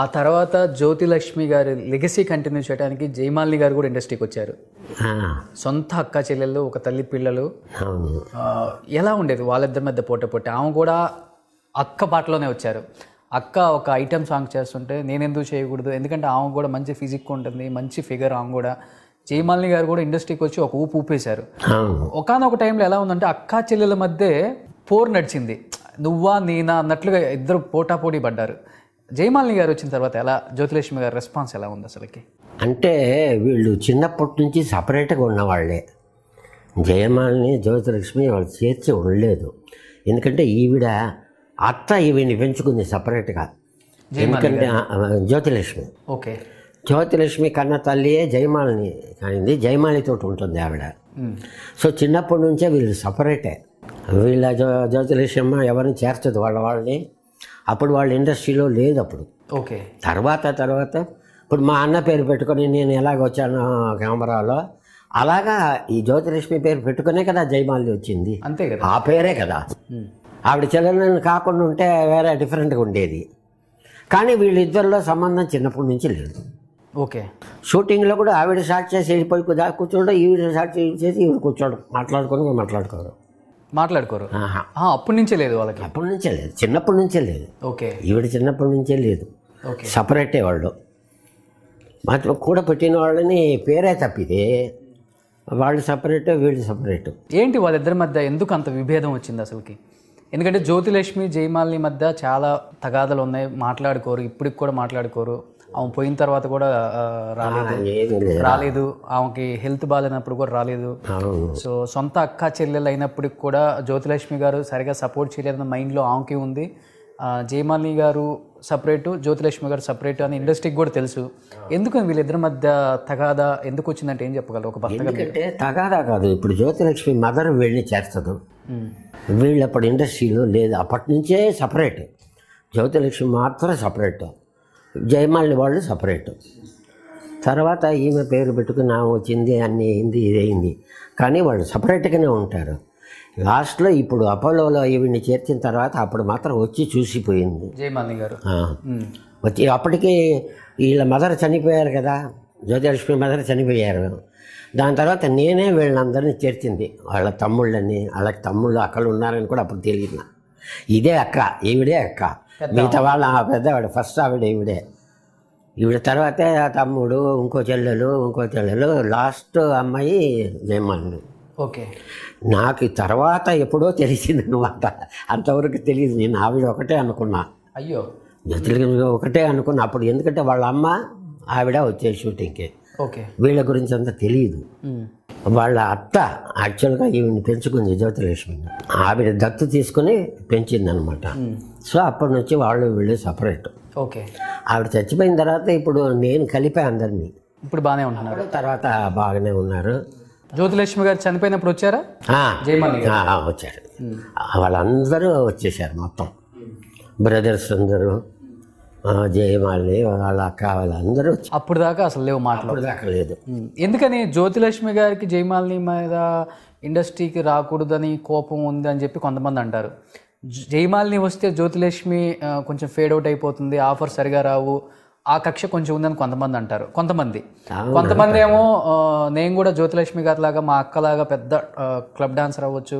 ఆ తర్వాత జ్యోతిలక్ష్మి గారి లెగసీ కంటిన్యూ చేయడానికి జయమాలిని గారు కూడా ఇండస్ట్రీకి వచ్చారు సొంత అక్క చెల్లెళ్ళు ఒక తల్లి పిల్లలు ఎలా ఉండేది వాళ్ళిద్దరి మధ్య పోట పోటీ ఆమె కూడా అక్క పాటలోనే వచ్చారు అక్క ఒక ఐటమ్ సాంగ్ చేస్తుంటే నేను ఎందుకు చేయకూడదు ఎందుకంటే ఆమె కూడా మంచి ఫిజిక్ ఉంటుంది మంచి ఫిగర్ ఆమె కూడా జయమాలిని గారు కూడా ఇండస్ట్రీకి వచ్చి ఒక ఊపు ఊపేశారు ఒకనొక టైంలో ఎలా ఉందంటే అక్క చెల్లెల మధ్య పోర్ నడిచింది నువ్వా నేనా అన్నట్లుగా ఇద్దరు పోటాపోటీ పడ్డారు జయమాలిని గారు వచ్చిన తర్వాత ఎలా జ్యోతిలక్ష్మి గారి రెస్పాన్స్ ఎలా ఉంది అసలుకి అంటే వీళ్ళు చిన్నప్పటి నుంచి సపరేట్గా ఉన్నవాళ్ళే జయమాలిని జ్యోతిలక్ష్మి వాళ్ళు చేర్చి ఉండలేదు ఎందుకంటే ఈవిడ అత్త ఈవిని పెంచుకుంది సపరేట్గా ఎందుకంటే జ్యోతిలక్ష్మి ఓకే జ్యోతిలక్ష్మి కన్న తల్లియే జయమాలిని అయింది జయమాలితో ఉంటుంది ఆవిడ సో చిన్నప్పటి నుంచే వీళ్ళు సపరేటే వీళ్ళ జ్యో జ్యోతిలక్ష్మి ఎవరిని చేర్చదు వాళ్ళ వాళ్ళని అప్పుడు వాళ్ళ ఇండస్ట్రీలో లేదు అప్పుడు ఓకే తర్వాత తర్వాత ఇప్పుడు మా అన్న పేరు పెట్టుకొని నేను ఎలాగ వచ్చాను కెమెరాలో అలాగా ఈ జ్యోతిరష్మి పేరు పెట్టుకునే కదా జయమాలి వచ్చింది అంతే కదా ఆ పేరే కదా ఆవిడ చెల్లెలను కాకుండా ఉంటే వేరే డిఫరెంట్గా ఉండేది కానీ వీళ్ళిద్దరిలో సంబంధం చిన్నప్పటి నుంచి లేదు ఓకే షూటింగ్లో కూడా ఆవిడ షార్ట్ చేసి వెళ్ళిపోయి కూర్చోడు ఈవిడ షార్ట్ చేసి ఈవిడ కూర్చోడు మాట్లాడుకొని మాట్లాడుకోరు మాట్లాడుకోరు అప్పటి నుంచే లేదు వాళ్ళకి అప్పటి నుంచే లేదు చిన్నప్పటి నుంచే లేదు ఓకే ఈవిడ చిన్నప్పటి నుంచే లేదు సపరేటే వాళ్ళు వాటిలో కూడా పెట్టిన వాళ్ళని పేరే తప్పిది వాళ్ళు సపరేట్ వీళ్ళు సపరేట్ ఏంటి వాళ్ళిద్దరి మధ్య ఎందుకు అంత విభేదం వచ్చింది అసలుకి ఎందుకంటే జ్యోతిలక్ష్మి జయమాలిని మధ్య చాలా తగాదలు ఉన్నాయి మాట్లాడుకోరు ఇప్పటికి కూడా మాట్లాడుకోరు ఆమె పోయిన తర్వాత కూడా రాలేదు రాలేదు ఆమెకి హెల్త్ బాగాలేనప్పుడు కూడా రాలేదు సో సొంత అక్క చెల్లెలు అయినప్పటికి కూడా జ్యోతిలక్ష్మి గారు సరిగా సపోర్ట్ చేయలేదన్న మైండ్లో ఆమెకి ఉంది జయమాలి గారు సపరేటు జ్యోతిలక్ష్మి గారు సపరేట్ అని ఇండస్ట్రీకి కూడా తెలుసు ఎందుకు వీళ్ళిద్దరి మధ్య తగాదా ఎందుకు వచ్చిందంటే ఏం చెప్పగలరు ఒక భర్త ఎందుకంటే తగాదా కాదు ఇప్పుడు జ్యోతిలక్ష్మి మదర్ వీళ్ళని చేస్తారు వీళ్ళు అప్పటి ఇండస్ట్రీలో లేదు అప్పటి నుంచే సపరేట్ జ్యోతిలక్ష్మి మాత్రం సపరేట్ జయమాలిని వాళ్ళు సపరేట్ తర్వాత ఈమె పేరు పెట్టుకుని నా వచ్చింది అన్ని అయింది ఇదైంది కానీ వాళ్ళు సపరేట్గానే ఉంటారు లాస్ట్లో ఇప్పుడు అపోలోలో ఈవిని చేర్చిన తర్వాత అప్పుడు మాత్రం వచ్చి చూసిపోయింది జయమాలి గారు వచ్చి అప్పటికే వీళ్ళ మదర్ చనిపోయారు కదా జ్యోతిలక్ష్మి మదర్ చనిపోయారు దాని తర్వాత నేనే వీళ్ళందరినీ చేర్చింది వాళ్ళ తమ్ముళ్ళని వాళ్ళకి తమ్ముళ్ళు అక్కలు ఉన్నారని కూడా అప్పుడు తెలియదు ఇదే అక్క ఈవిడే అక్క మిగతా వాళ్ళ పెద్దవాడు ఫస్ట్ ఆవిడ ఈవిడే ఈవిడ తర్వాతే తమ్ముడు ఇంకో చెల్లెలు ఇంకో చెల్లెలు లాస్ట్ అమ్మాయి నేమన్ను ఓకే నాకు తర్వాత ఎప్పుడో అనమాట అంతవరకు తెలియదు నేను ఆవిడ ఒకటే అనుకున్నా అయ్యో ఒకటే అనుకున్నా అప్పుడు ఎందుకంటే వాళ్ళ అమ్మ ఆవిడ వచ్చే షూటింగ్కి ఓకే వీళ్ళ గురించి అంత తెలియదు వాళ్ళ అత్త యాక్చువల్గా ఈవిని పెంచుకుంది జ్యోతిలక్ష్మి ఆవిడ దత్తు తీసుకుని అనమాట సో అప్పటి నుంచి వాళ్ళు వీళ్ళు సపరేట్ ఓకే ఆవిడ చచ్చిపోయిన తర్వాత ఇప్పుడు నేను కలిపే అందరినీ ఇప్పుడు బాగానే ఉన్నాను తర్వాత బాగానే ఉన్నారు జ్యోతిలక్ష్మి గారు చనిపోయినప్పుడు వచ్చారా వచ్చారు వాళ్ళందరూ వచ్చేసారు మొత్తం బ్రదర్స్ అందరూ జయమాలి వాళ్ళ అక్క వాళ్ళందరూ అప్పుడు దాకా అసలు లేవు మాటలు దాకా లేదు ఎందుకని జ్యోతిలక్ష్మి గారికి జయమాలని మీద ఇండస్ట్రీకి రాకూడదని కోపం ఉంది అని చెప్పి కొంతమంది అంటారు జయమాలిని వస్తే జ్యోతిలక్ష్మి కొంచెం ఫేడ్ అవుట్ అయిపోతుంది ఆఫర్ సరిగా రావు ఆ కక్ష కొంచెం ఉందని కొంతమంది అంటారు కొంతమంది కొంతమంది ఏమో నేను కూడా జ్యోతిలక్ష్మి లాగా మా అక్కలాగా పెద్ద క్లబ్ డాన్సర్ అవ్వచ్చు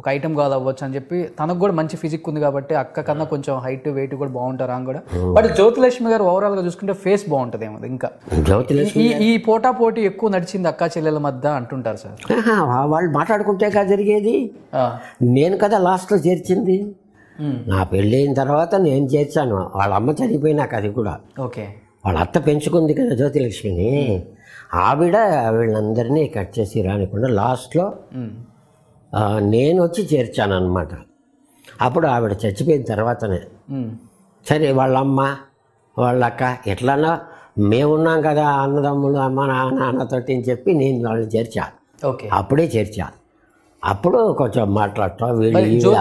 ఒక ఐటమ్ కాదు అవ్వచ్చు అని చెప్పి తనకు కూడా మంచి ఫిజిక్ ఉంది కాబట్టి అక్క కన్నా కొంచెం హైట్ వెయిట్ కూడా బాగుంటారు అని కూడా బట్ జ్యోతిలక్ష్మి గారు గా చూసుకుంటే ఫేస్ బాగుంటుంది ఏమో ఇంకా ఈ ఈ పోటా పోటీ ఎక్కువ నడిచింది అక్క చెల్లెల మధ్య అంటుంటారు సార్ వాళ్ళు మాట్లాడుకుంటే కదా జరిగేది నేను కదా లాస్ట్లో చేర్చింది hmm. నా అయిన తర్వాత నేను చేర్చాను వాళ్ళ అమ్మ చనిపోయినాక అది కూడా ఓకే వాళ్ళ అత్త పెంచుకుంది కదా జ్యోతిలక్ష్మిని hmm. ఆవిడ వీళ్ళందరినీ కట్ చేసి రానికుండా లాస్ట్లో నేను వచ్చి చేర్చాను అనమాట అప్పుడు ఆవిడ చచ్చిపోయిన తర్వాతనే సరే వాళ్ళమ్మ వాళ్ళక్క ఎట్లన్నా మేమున్నాం కదా అన్నదమ్ములు అమ్మ నాన్నతోటి అని చెప్పి నేను వాళ్ళని చేర్చా ఓకే అప్పుడే చేర్చా అప్పుడు కొంచెం మాట్లాడటం వీళ్ళు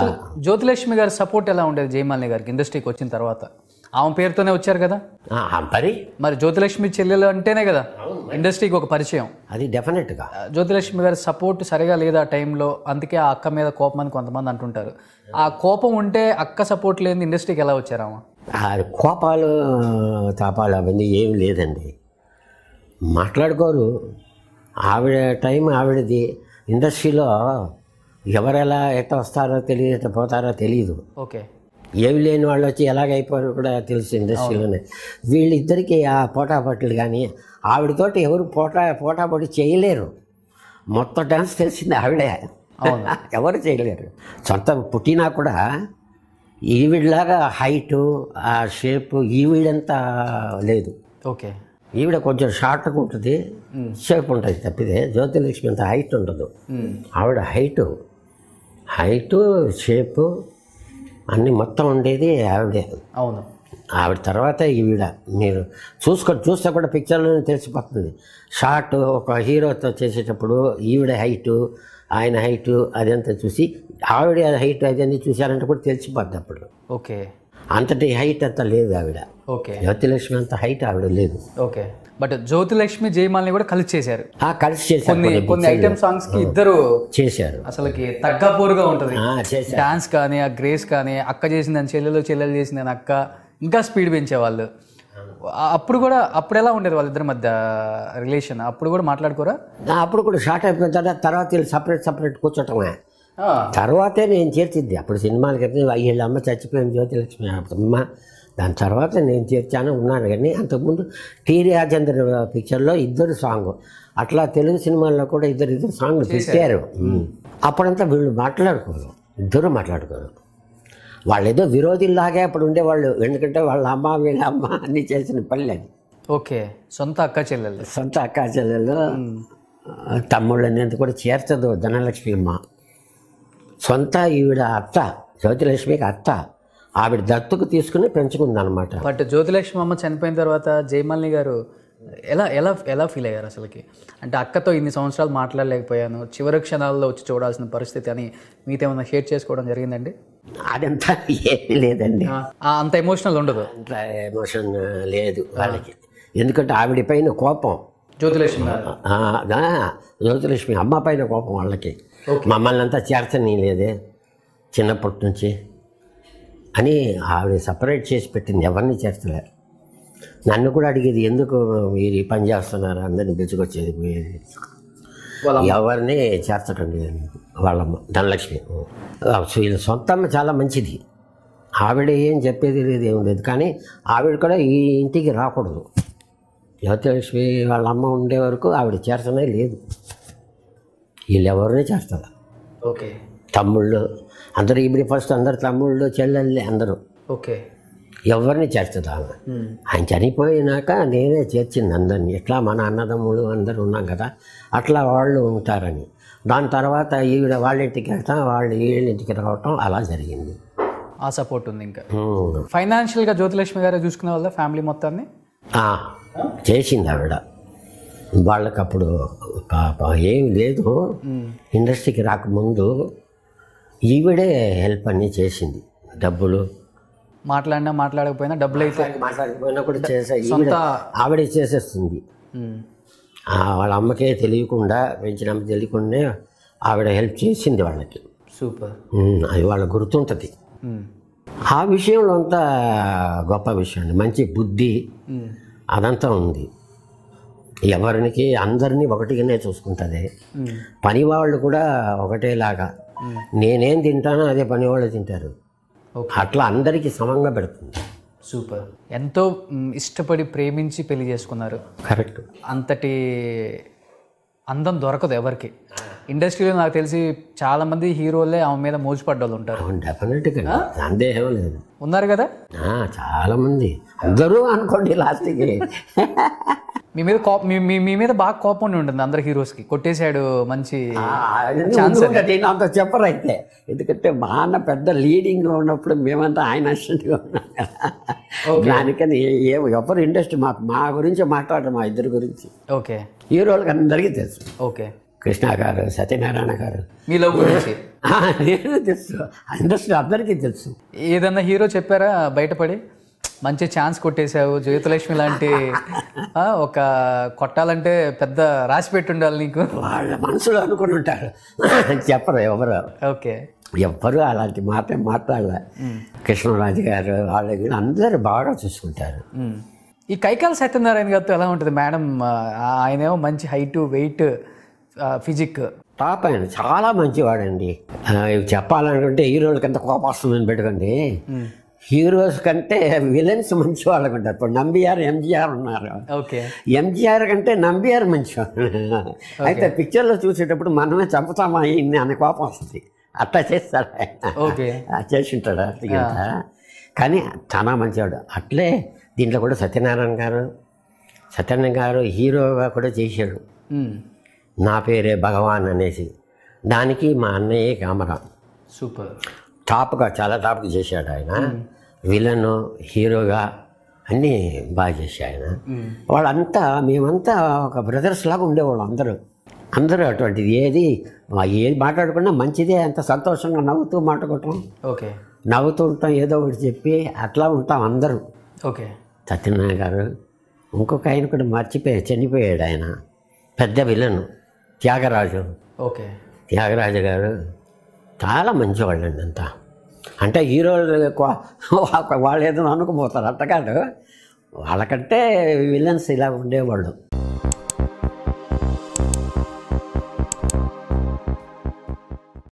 జ్యోతిలక్ష్మి గారి సపోర్ట్ ఎలా ఉండేది జయమాలిని గారికి ఇండస్ట్రీకి వచ్చిన తర్వాత ఆమె పేరుతోనే వచ్చారు కదా మరి మరి జ్యోతిలక్ష్మి చెల్లెలు అంటేనే కదా ఇండస్ట్రీకి ఒక పరిచయం అది డెఫినెట్గా జ్యోతిలక్ష్మి గారి సపోర్ట్ సరిగా లేదు ఆ టైంలో అందుకే ఆ అక్క మీద కోపం అని కొంతమంది అంటుంటారు ఆ కోపం ఉంటే అక్క సపోర్ట్ లేని ఇండస్ట్రీకి ఎలా వచ్చారామా కోపాలు తాపాలు అవన్నీ ఏమి లేదండి మాట్లాడుకోరు ఆవిడ టైం ఆవిడది ఇండస్ట్రీలో ఎవరెలా ఎట్ట వస్తారో తెలియ పోతారో తెలియదు ఓకే ఏమి లేని వాళ్ళు వచ్చి ఎలాగైపోయారో కూడా తెలుసు ఇండస్ట్రీలోనే వీళ్ళిద్దరికీ ఆ పోటాపట్లు కానీ ఆవిడతోటి ఎవరు పోటా పోటాపడి చేయలేరు మొత్తం డాన్స్ తెలిసింది ఆవిడే ఎవరు చేయలేరు సొంత పుట్టినా కూడా ఈవిడలాగా హైటు ఆ షేప్ ఈవిడంత లేదు ఓకే ఈవిడ కొంచెం షార్ట్గా ఉంటుంది షేప్ ఉంటుంది తప్పితే జ్యోతిలక్ష్మి అంత హైట్ ఉండదు ఆవిడ హైటు హైటు షేపు అన్ని మొత్తం ఉండేది ఆవిడే అవును ఆవిడ తర్వాత ఈవిడ మీరు చూసుకో చూస్తే కూడా పిక్చర్లో తెలిసిపోతుంది షార్ట్ ఒక హీరోతో చేసేటప్పుడు ఈవిడ హైటు ఆయన హైటు అదంతా చూసి ఆవిడ హైట్ అదన్నీ చూశారంటే కూడా తెలిసిపోద్ది అప్పుడు ఓకే అంతటి హైట్ అంత లేదు ఆవిడ ఓకే జ్యోతిలక్ష్మి అంత హైట్ ఆవిడ లేదు ఓకే బట్ జ్యోతిలక్ష్మి జయమాలని కూడా కలిసి చేశారు ఆ కలిసి చేశారు కొన్ని ఐటమ్ సాంగ్స్ కి ఇద్దరు చేశారు అసలుకి తగ్గపోరుగా ఉంటుంది డాన్స్ కానీ ఆ గ్రేస్ కానీ అక్క అని చెల్లెలు చెల్లెలు అని అక్క ఇంకా స్పీడ్ పెంచే వాళ్ళు అప్పుడు కూడా అప్పుడు ఎలా ఉండేది వాళ్ళిద్దరి మధ్య రిలేషన్ అప్పుడు కూడా మాట్లాడుకోరా అప్పుడు కూడా షార్ట్ అయిపోయిన తర్వాత తర్వాత వీళ్ళు సపరేట్ సపరేట్ కూర్చోటమే తర్వాతే నేను చేర్చిద్ది అప్పుడు సినిమాలు క్రితం వీళ్ళ అమ్మ చచ్చిపోయిన జ్యోతిలక్ష్మి అమ్మ దాని తర్వాత నేను చేర్చాను ఉన్నాను కానీ అంతకుముందు టీ రాజేంద్ర పిక్చర్లో ఇద్దరు సాంగ్ అట్లా తెలుగు సినిమాల్లో కూడా ఇద్దరు ఇద్దరు సాంగ్లు పెట్టారు అప్పుడంతా వీళ్ళు మాట్లాడుకోరు ఇద్దరు మాట్లాడుకోరు వాళ్ళు ఏదో విరోధిలాగే అప్పుడు ఉండేవాళ్ళు ఎందుకంటే వాళ్ళ అమ్మ వీళ్ళ అమ్మ అన్ని చేసిన పల్లె ఓకే సొంత అక్క చెల్లెలు సొంత అక్క చెల్లెలు తమ్ముళ్ళని కూడా చేర్చదు ధనలక్ష్మి అమ్మ సొంత ఈవిడ అత్త జ్యోతిలక్ష్మికి అత్త ఆవిడ దత్తుకు తీసుకుని పెంచుకుంది అనమాట బట్ జ్యోతిలక్ష్మి అమ్మ చనిపోయిన తర్వాత జయమల్ని గారు ఎలా ఎలా ఎలా ఫీల్ అయ్యారు అసలుకి అంటే అక్కతో ఇన్ని సంవత్సరాలు మాట్లాడలేకపోయాను చివరి క్షణాల్లో వచ్చి చూడాల్సిన పరిస్థితి అని మీతో ఏమైనా షేర్ చేసుకోవడం జరిగిందండి అదంతా ఏమీ లేదండి అంత ఎమోషనల్ ఉండదు అంత ఎమోషన్ లేదు వాళ్ళకి ఎందుకంటే ఆవిడ పైన కోపం జ్యోతిలక్ష్మి జ్యోతిలక్ష్మి అమ్మ పైన కోపం వాళ్ళకి మమ్మల్ని అంతా చేర్చనీయలేదే చిన్నప్పటి నుంచి అని ఆవిడ సపరేట్ చేసి పెట్టింది ఎవరిని చేర్చలేరు నన్ను కూడా అడిగేది ఎందుకు మీరు పని చేస్తున్నారు అందరిని పిలుచుకొచ్చేది ఎవరిని చేర్చటం లేదు వాళ్ళమ్మ ధనలక్ష్మి వీళ్ళ సొంతమ్మ చాలా మంచిది ఆవిడ ఏం చెప్పేది లేదు ఏం లేదు కానీ ఆవిడ కూడా ఈ ఇంటికి రాకూడదు యువతలక్ష్మి వాళ్ళ అమ్మ ఉండే వరకు ఆవిడ చేర్చనే లేదు వీళ్ళెవరూ చేస్తారు ఓకే తమ్ముళ్ళు అందరూ ఇప్పుడు ఫస్ట్ అందరు తమ్ముళ్ళు చెల్లెళ్ళే అందరూ ఓకే ఎవరిని చేస్తుంది ఆమె ఆయన చనిపోయినాక నేనే చేర్చింది అందరినీ ఎట్లా మన అన్నదమ్ములు అందరు ఉన్నాం కదా అట్లా వాళ్ళు ఉంటారని దాని తర్వాత ఈవిడ వాళ్ళ ఇంటికి వెళ్తాం వాళ్ళు వీళ్ళ ఇంటికి రావటం అలా జరిగింది ఆ సపోర్ట్ ఉంది ఇంకా ఫైనాన్షియల్గా జ్యోతిలక్ష్మి గారు చూసుకునే వాళ్ళ ఫ్యామిలీ మొత్తాన్ని చేసింది ఆవిడ వాళ్ళకి అప్పుడు ఏం లేదు ఇండస్ట్రీకి రాకముందు ఈవిడే హెల్ప్ అన్నీ చేసింది డబ్బులు మాట్లాడినా మాట్లాడకపోయినా డబ్బులు అయితే మాట్లాడకపోయినా కూడా చేసే ఆవిడ చేసేస్తుంది వాళ్ళ అమ్మకే తెలియకుండా పెంచిన అమ్మ తెలియకుండా ఆవిడ హెల్ప్ చేసింది వాళ్ళకి సూపర్ అది వాళ్ళ గుర్తుంటుంది ఆ విషయంలో అంతా గొప్ప విషయం అండి మంచి బుద్ధి అదంతా ఉంది ఎవరికి అందరినీ ఒకటిగానే చూసుకుంటుంది పని వాళ్ళు కూడా ఒకటేలాగా నేనేం తింటానో అదే పని వాళ్ళు తింటారు అట్లా అందరికీ సమంగా పెడుతుంది సూపర్ ఎంతో ఇష్టపడి ప్రేమించి పెళ్లి చేసుకున్నారు కరెక్ట్ అంతటి అందం దొరకదు ఎవరికి ఇండస్ట్రీలో నాకు తెలిసి చాలా మంది హీరోలే ఆమె మీద మోజుపడ్డోళ్ళు ఉంటారు డెఫినెట్గా సందేహం లేదు ఉన్నారు కదా చాలా మంది అందరూ అనుకోండి లాస్ట్కి మీ మీద కోపం మీ మీ మీద బాగా కోపం ఉంటుంది అందరు హీరోస్కి కొట్టేశాడు మంచి ఛాన్స్ నేను అంత చెప్పరు అయితే ఎందుకంటే మా అన్న పెద్ద లీడింగ్లో ఉన్నప్పుడు మేమంతా ఆయన అసిస్టెంట్గా దానికని ఏ ఎవరు ఇండస్ట్రీ మాకు మా గురించి మాట్లాడరు మా ఇద్దరి గురించి ఓకే హీరోలకి అందరికీ తెలుసు ఓకే కృష్ణ గారు సత్యనారాయణ గారు మీలో గురించి నేను తెలుసు ఇండస్ట్రీ అందరికీ తెలుసు ఏదన్నా హీరో చెప్పారా బయటపడి మంచి ఛాన్స్ కొట్టేశావు జ్యోతిలక్ష్మి లాంటి ఒక కొట్టాలంటే పెద్ద రాసి పెట్టుండాలి నీకు వాళ్ళ మనసులో అనుకుని ఉంటారు చెప్పరు ఎవరు ఓకే ఎవ్వరు అలాంటి మాట మాట్లాడలే కృష్ణరాజు గారు వాళ్ళు అందరూ బాగా చూసుకుంటారు ఈ కైకాల సత్యనారాయణ గారితో ఎలా ఉంటుంది మేడం ఆయనేమో మంచి హైట్ వెయిట్ ఫిజిక్ టాప్ ఆయన చాలా మంచివాడండి చెప్పాలనుకుంటే ఈ రోజుల కింద కోపం వస్తుందని పెట్టుకోండి హీరోస్ కంటే విలన్స్ మంచి వాళ్ళకు ఉంటారు ఇప్పుడు నంబిఆర్ ఎంజిఆర్ ఉన్నారు ఓకే ఎంజిఆర్ కంటే నంబిఆర్ మంచివాళ్ళు అయితే పిక్చర్లో చూసేటప్పుడు మనమే చంపుతామా ఇన్ని అనే కోపం వస్తుంది అట్లా చేస్తాడు ఆయన చేసి ఉంటాడు కానీ చాలా మంచివాడు అట్లే దీంట్లో కూడా సత్యనారాయణ గారు సత్యనారాయణ గారు హీరోగా కూడా చేశాడు నా పేరే భగవాన్ అనేసి దానికి మా అన్నయ్యే కామరా సూపర్ టాప్గా చాలా టాప్గా చేశాడు ఆయన విలన్ హీరోగా అన్నీ బాగా చేశాడు ఆయన వాళ్ళంతా మేమంతా ఒక బ్రదర్స్ లాగా ఉండేవాళ్ళం అందరూ అందరూ అటువంటిది ఏది ఏది మాట్లాడుకున్నా మంచిదే అంత సంతోషంగా నవ్వుతూ మాట్లాడటం ఓకే నవ్వుతూ ఉంటాం ఏదో ఒకటి చెప్పి అట్లా ఉంటాం అందరూ ఓకే సత్యనారాయణ గారు ఇంకొక ఆయన కూడా మర్చిపోయాడు చనిపోయాడు ఆయన పెద్ద విలన్ త్యాగరాజు ఓకే త్యాగరాజు గారు చాలా మంచివాళ్ళండి అంతా అంటే హీరోలు వాళ్ళు ఏదో అనుకుపోతారు అంతకాదు వాళ్ళకంటే విలన్స్ ఇలా ఉండేవాళ్ళు